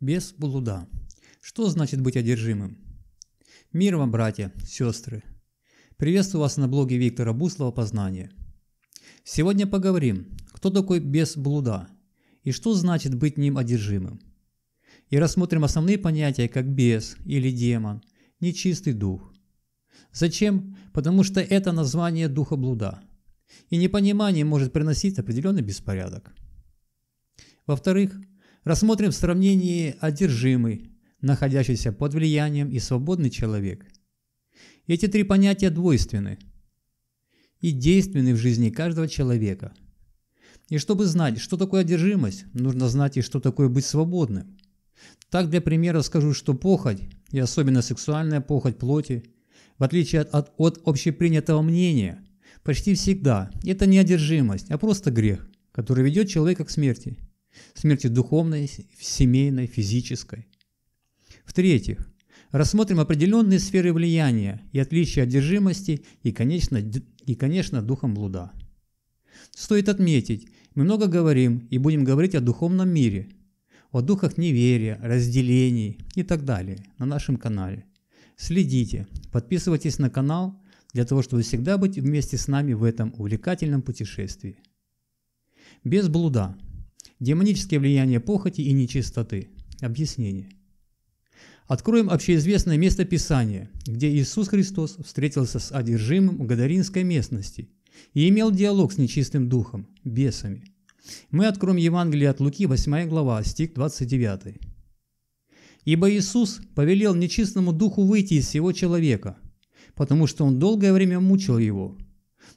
Без блуда. Что значит быть одержимым? Мир вам, братья, сестры. Приветствую вас на блоге Виктора Буслова «Познание». Сегодня поговорим, кто такой без блуда и что значит быть ним одержимым. И рассмотрим основные понятия, как бес или демон, нечистый дух. Зачем? Потому что это название духа блуда. И непонимание может приносить определенный беспорядок. Во-вторых, Рассмотрим в сравнении одержимый, находящийся под влиянием и свободный человек. Эти три понятия двойственны и действенны в жизни каждого человека. И чтобы знать, что такое одержимость, нужно знать и что такое быть свободным. Так, для примера, скажу, что похоть, и особенно сексуальная похоть плоти, в отличие от, от, от общепринятого мнения, почти всегда это не одержимость, а просто грех, который ведет человека к смерти – смерти духовной, семейной, физической. В-третьих, рассмотрим определенные сферы влияния и отличия одержимости и, конечно, и, конечно духом блуда. Стоит отметить, мы много говорим и будем говорить о духовном мире, о духах неверия, разделений и так далее на нашем канале. Следите, подписывайтесь на канал для того, чтобы всегда быть вместе с нами в этом увлекательном путешествии. Без блуда – Демонические влияния похоти и нечистоты. Объяснение. Откроем общеизвестное место Писания, где Иисус Христос встретился с одержимым Гадаринской местности и имел диалог с нечистым духом, бесами. Мы откроем Евангелие от Луки, 8 глава, стих 29. «Ибо Иисус повелел нечистому духу выйти из всего человека, потому что он долгое время мучил его,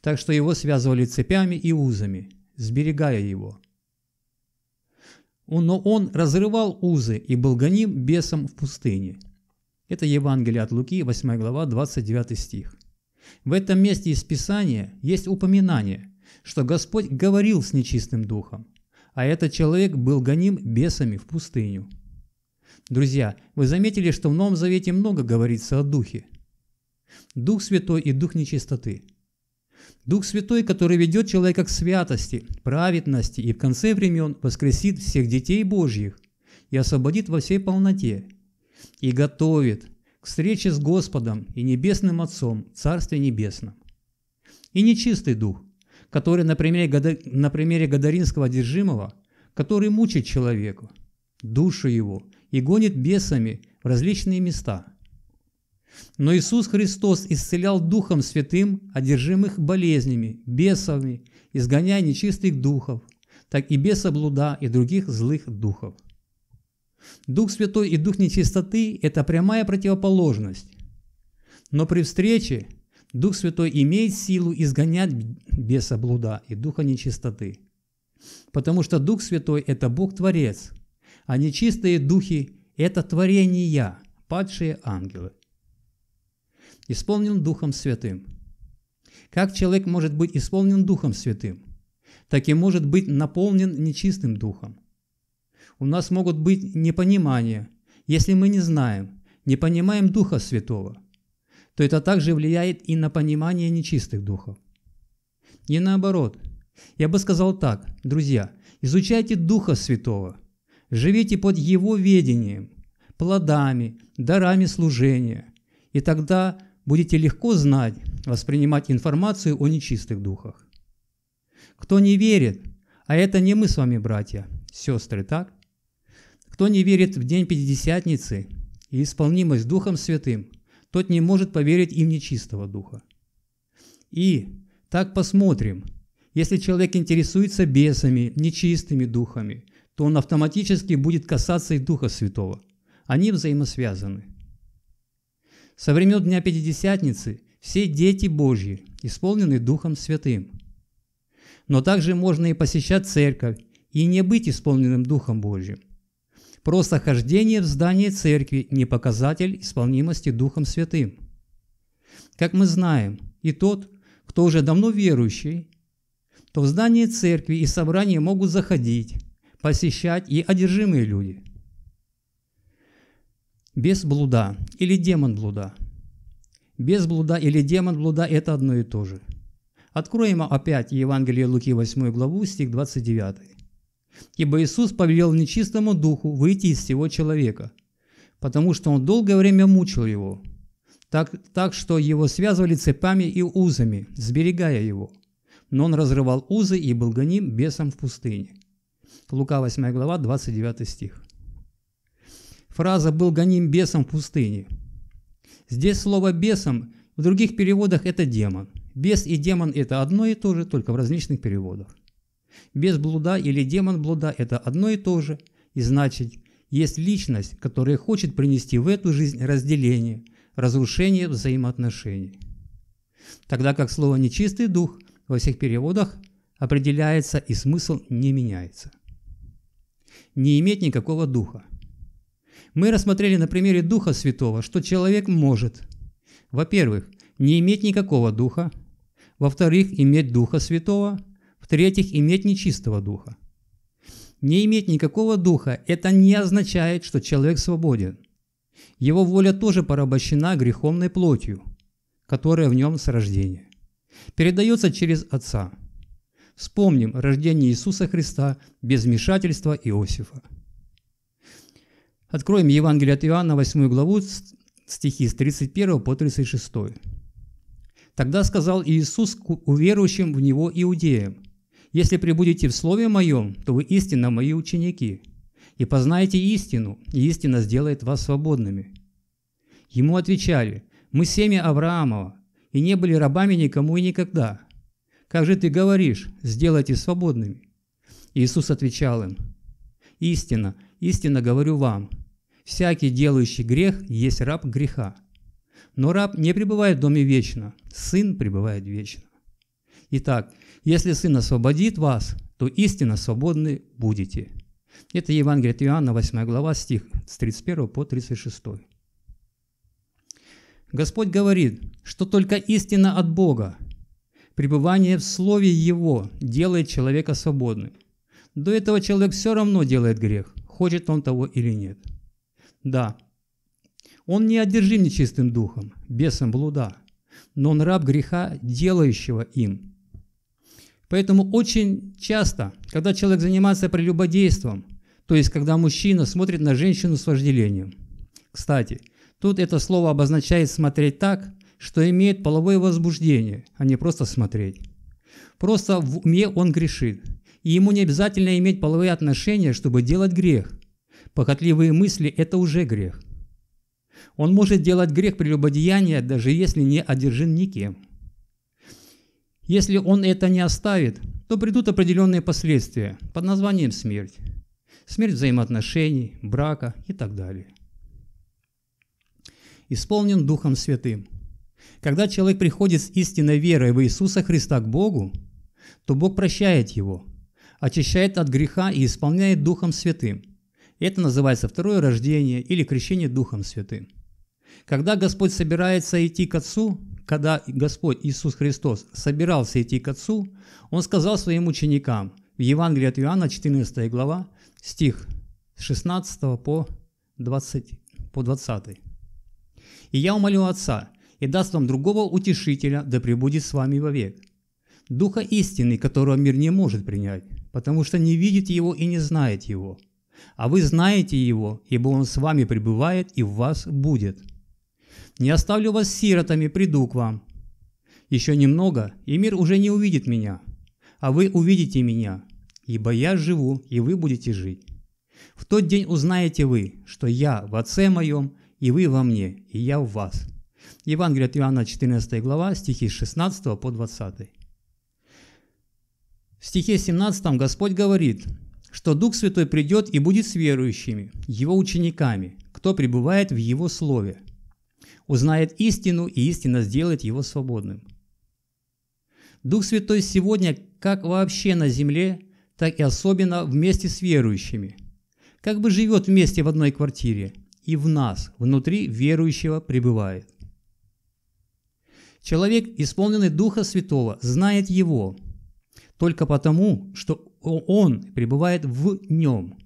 так что его связывали цепями и узами, сберегая его» но он разрывал узы и был гоним бесом в пустыне. Это Евангелие от Луки, 8 глава, 29 стих. В этом месте из Писания есть упоминание, что Господь говорил с нечистым духом, а этот человек был гоним бесами в пустыню. Друзья, вы заметили, что в Новом Завете много говорится о Духе. Дух Святой и Дух нечистоты. Дух Святой, который ведет человека к святости, праведности и в конце времен воскресит всех детей Божьих и освободит во всей полноте, и готовит к встрече с Господом и Небесным Отцом в Царстве Небесном. И нечистый дух, который на примере, на примере Гадаринского одержимого, который мучит человека, душу его и гонит бесами в различные места – но Иисус Христос исцелял Духом Святым одержимых болезнями, бесами, изгоняя нечистых духов, так и беса блуда и других злых духов. Дух Святой и Дух нечистоты – это прямая противоположность. Но при встрече Дух Святой имеет силу изгонять беса блуда и духа нечистоты. Потому что Дух Святой – это Бог-творец, а нечистые духи – это творение Я, падшие ангелы – исполнен Духом Святым. Как человек может быть исполнен Духом Святым? Так и может быть наполнен нечистым Духом. У нас могут быть непонимания, если мы не знаем, не понимаем Духа Святого, то это также влияет и на понимание нечистых духов. И наоборот, я бы сказал так, друзья, изучайте Духа Святого, живите под Его ведением, плодами, дарами служения, и тогда будете легко знать, воспринимать информацию о нечистых духах. Кто не верит, а это не мы с вами, братья, сестры, так? Кто не верит в день Пятидесятницы и исполнимость Духом Святым, тот не может поверить им нечистого духа. И так посмотрим, если человек интересуется бесами, нечистыми духами, то он автоматически будет касаться и Духа Святого. Они взаимосвязаны – со времен Дня Пятидесятницы все дети Божьи исполнены Духом Святым. Но также можно и посещать церковь и не быть исполненным Духом Божьим. Просто хождение в здании церкви не показатель исполнимости Духом Святым. Как мы знаем, и тот, кто уже давно верующий, то в здание церкви и собрания могут заходить, посещать и одержимые люди – без блуда или демон блуда. Без блуда или демон блуда – это одно и то же. Откроем опять Евангелие Луки 8 главу, стих 29. «Ибо Иисус повелел нечистому духу выйти из всего человека, потому что он долгое время мучил его, так, так что его связывали цепами и узами, сберегая его. Но он разрывал узы и был гоним бесом в пустыне». Лука 8 глава, 29 стих фраза «был гоним бесом в пустыне». Здесь слово «бесом» в других переводах это «демон». Бес и демон – это одно и то же, только в различных переводах. Бес блуда или демон блуда – это одно и то же, и значит, есть личность, которая хочет принести в эту жизнь разделение, разрушение взаимоотношений. Тогда как слово «нечистый дух» во всех переводах определяется и смысл не меняется. Не иметь никакого духа – мы рассмотрели на примере Духа Святого, что человек может, во-первых, не иметь никакого Духа, во-вторых, иметь Духа Святого, в-третьих, иметь нечистого Духа. Не иметь никакого Духа – это не означает, что человек свободен. Его воля тоже порабощена греховной плотью, которая в нем с рождения. Передается через Отца. Вспомним рождение Иисуса Христа без вмешательства Иосифа. Откроем Евангелие от Иоанна, 8 главу, стихи с 31 по 36. «Тогда сказал Иисус к уверующим в Него иудеям, «Если прибудете в Слове Моем, то вы истинно Мои ученики, и познаете истину, и истина сделает вас свободными». Ему отвечали, «Мы семя Авраамова, и не были рабами никому и никогда. Как же ты говоришь, сделайте свободными?» Иисус отвечал им, «Истина, истинно говорю вам, Всякий, делающий грех, есть раб греха. Но раб не пребывает в доме вечно, сын пребывает вечно. Итак, если сын освободит вас, то истинно свободны будете. Это Евангелие от Иоанна, 8 глава, стих с 31 по 36. Господь говорит, что только истина от Бога, пребывание в Слове Его делает человека свободным. До этого человек все равно делает грех, хочет он того или нет – да, он не одержим нечистым духом, бесом блуда, но он раб греха, делающего им. Поэтому очень часто, когда человек занимается прелюбодейством, то есть когда мужчина смотрит на женщину с вожделением. Кстати, тут это слово обозначает «смотреть так», что имеет половое возбуждение, а не просто смотреть. Просто в уме он грешит, и ему не обязательно иметь половые отношения, чтобы делать грех – Похотливые мысли – это уже грех. Он может делать грех прелюбодеяния, даже если не одержим никем. Если он это не оставит, то придут определенные последствия под названием смерть. Смерть взаимоотношений, брака и так далее. Исполнен Духом Святым. Когда человек приходит с истинной верой в Иисуса Христа к Богу, то Бог прощает его, очищает от греха и исполняет Духом Святым – это называется второе рождение или крещение Духом Святым. Когда Господь собирается идти к Отцу, когда Господь Иисус Христос собирался идти к Отцу, Он сказал своим ученикам в Евангелии от Иоанна, 14 глава, стих с 16 по 20. По 20. «И я умолю Отца, и даст вам другого утешителя, да пребудет с вами вовек. Духа истины, которого мир не может принять, потому что не видит его и не знает его» А вы знаете его, ибо он с вами пребывает и в вас будет. Не оставлю вас сиротами, приду к вам. Еще немного, и мир уже не увидит меня, а вы увидите меня, ибо я живу, и вы будете жить. В тот день узнаете вы, что я в Отце моем, и вы во мне, и я в вас». Евангелие от Иоанна, 14 глава, стихи с 16 по 20. В стихе 17 Господь говорит – что Дух Святой придет и будет с верующими, Его учениками, кто пребывает в Его Слове, узнает истину, и истина сделает его свободным. Дух Святой сегодня как вообще на земле, так и особенно вместе с верующими, как бы живет вместе в одной квартире и в нас, внутри верующего пребывает. Человек, исполненный Духа Святого, знает Его только потому, что он пребывает в нем.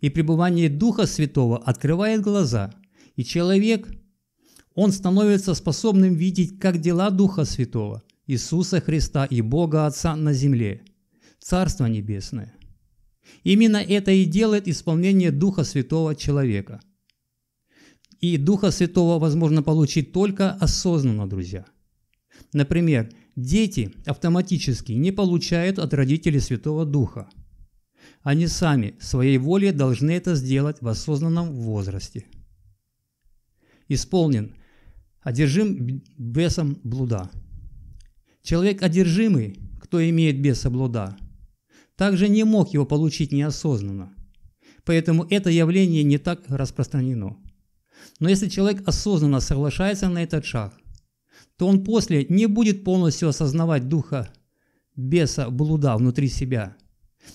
И пребывание Духа Святого открывает глаза, и человек, он становится способным видеть как дела Духа Святого, Иисуса Христа и Бога Отца на земле, Царство Небесное. Именно это и делает исполнение Духа Святого человека. И Духа Святого возможно получить только осознанно, друзья – Например, дети автоматически не получают от родителей Святого Духа. Они сами своей волей должны это сделать в осознанном возрасте. Исполнен. Одержим бесом блуда. Человек одержимый, кто имеет беса блуда, также не мог его получить неосознанно. Поэтому это явление не так распространено. Но если человек осознанно соглашается на этот шаг – то он после не будет полностью осознавать духа беса, блуда внутри себя.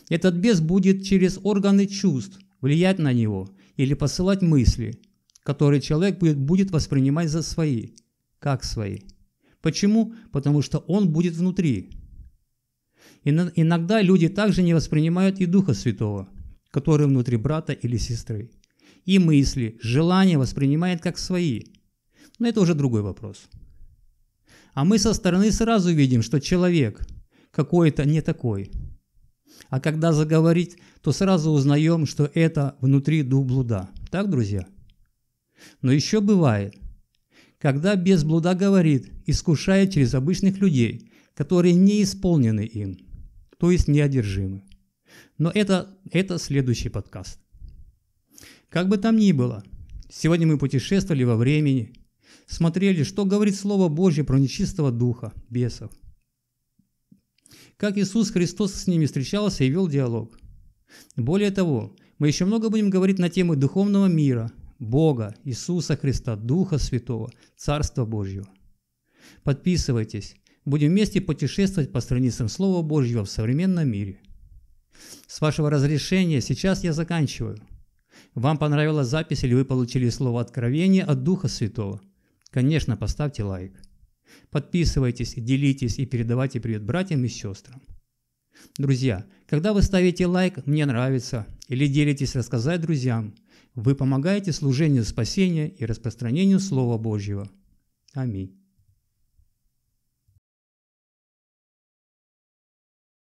Этот бес будет через органы чувств влиять на него или посылать мысли, которые человек будет воспринимать за свои, как свои. Почему? Потому что он будет внутри. Иногда люди также не воспринимают и Духа Святого, который внутри брата или сестры. И мысли, желания воспринимает как свои. Но это уже другой вопрос. А мы со стороны сразу видим, что человек какой-то не такой. А когда заговорить, то сразу узнаем, что это внутри дух блуда. Так, друзья? Но еще бывает, когда без блуда говорит, искушая через обычных людей, которые не исполнены им, то есть неодержимы. Но это, это следующий подкаст. Как бы там ни было, сегодня мы путешествовали во времени – смотрели, что говорит Слово Божье про нечистого духа, бесов. Как Иисус Христос с ними встречался и вел диалог. Более того, мы еще много будем говорить на темы духовного мира, Бога, Иисуса Христа, Духа Святого, Царства Божьего. Подписывайтесь, будем вместе путешествовать по страницам Слова Божьего в современном мире. С вашего разрешения сейчас я заканчиваю. Вам понравилась запись или вы получили слово откровение от Духа Святого – Конечно, поставьте лайк. Подписывайтесь, делитесь и передавайте привет братьям и сестрам. Друзья, когда вы ставите лайк «Мне нравится» или делитесь «Рассказать друзьям», вы помогаете служению спасения и распространению Слова Божьего. Аминь.